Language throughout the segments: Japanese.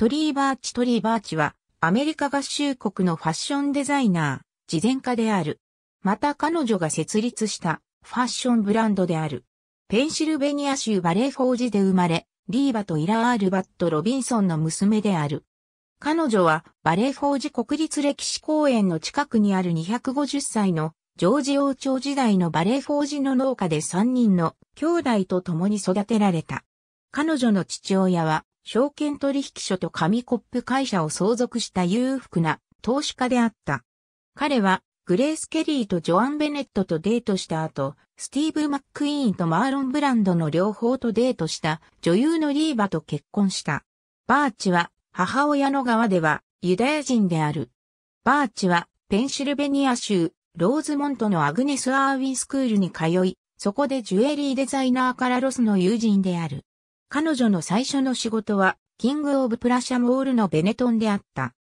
トリーバーチ・トリーバーチは、アメリカ合衆国のファッションデザイナー、事前家である。また彼女が設立したファッションブランドである。ペンシルベニア州バレーフォージで生まれ、リーバとイラ・アールバット・ロビンソンの娘である。彼女はバレーフォージ国立歴史公園の近くにある250歳のジョージ王朝時代のバレーフォージの農家で3人の兄弟と共に育てられた。彼女の父親は証券取引所と紙コップ会社を相続した裕福な投資家であった。彼はグレース・ケリーとジョアン・ベネットとデートした後、スティーブ・マック・イーンとマーロン・ブランドの両方とデートした女優のリーバと結婚した。バーチは母親の側ではユダヤ人である。バーチはペンシルベニア州ローズモントのアグネス・アーウィンスクールに通い、そこでジュエリーデザイナーからロスの友人である。彼女の最初の仕事は、キング・オブ・プラシャモールのベネトンであった。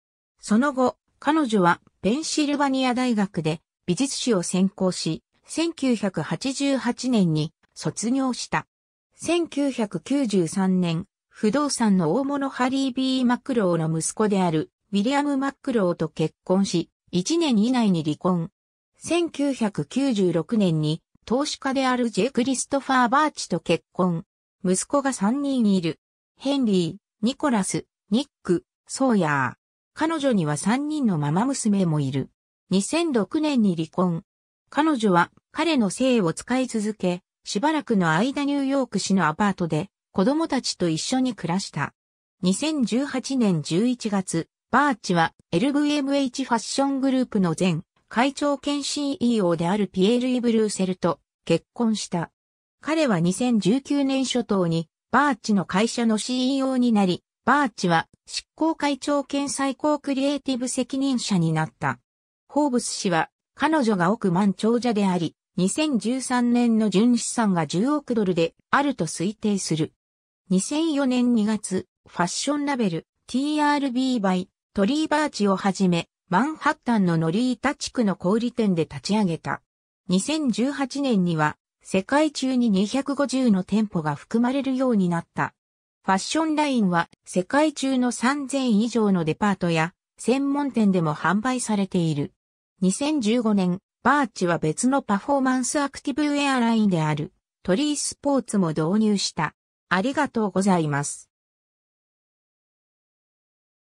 その後、彼女はペンシルバニア大学で美術史を専攻し、1988年に卒業した。1993年、不動産の大物ハリー・ビー・マクローの息子であるウィリアム・マックローと結婚し、1年以内に離婚。1996年に投資家であるジェ・クリストファー・バーチと結婚。息子が3人いる。ヘンリー、ニコラス、ニック、ソーヤー。彼女には3人のママ娘もいる。2006年に離婚。彼女は彼の性を使い続け、しばらくの間ニューヨーク市のアパートで子供たちと一緒に暮らした。2018年11月、バーチは LVMH ファッショングループの前会長兼 CEO であるピエール・イブ・ルーセルと結婚した。彼は2019年初頭にバーチの会社の CEO になり、バーチは執行会長兼最高クリエイティブ責任者になった。ホーブス氏は彼女が億万長者であり、2013年の純資産が10億ドルであると推定する。2004年2月、ファッションラベル TRB by トリーバーチをはじめ、マンハッタンのノリータ地区の小売店で立ち上げた。2018年には世界中に250の店舗が含まれるようになった。ファッションラインは世界中の3000以上のデパートや専門店でも販売されている。2015年、バーチは別のパフォーマンスアクティブウェアラインであるトリースポーツも導入した。ありがとうございます。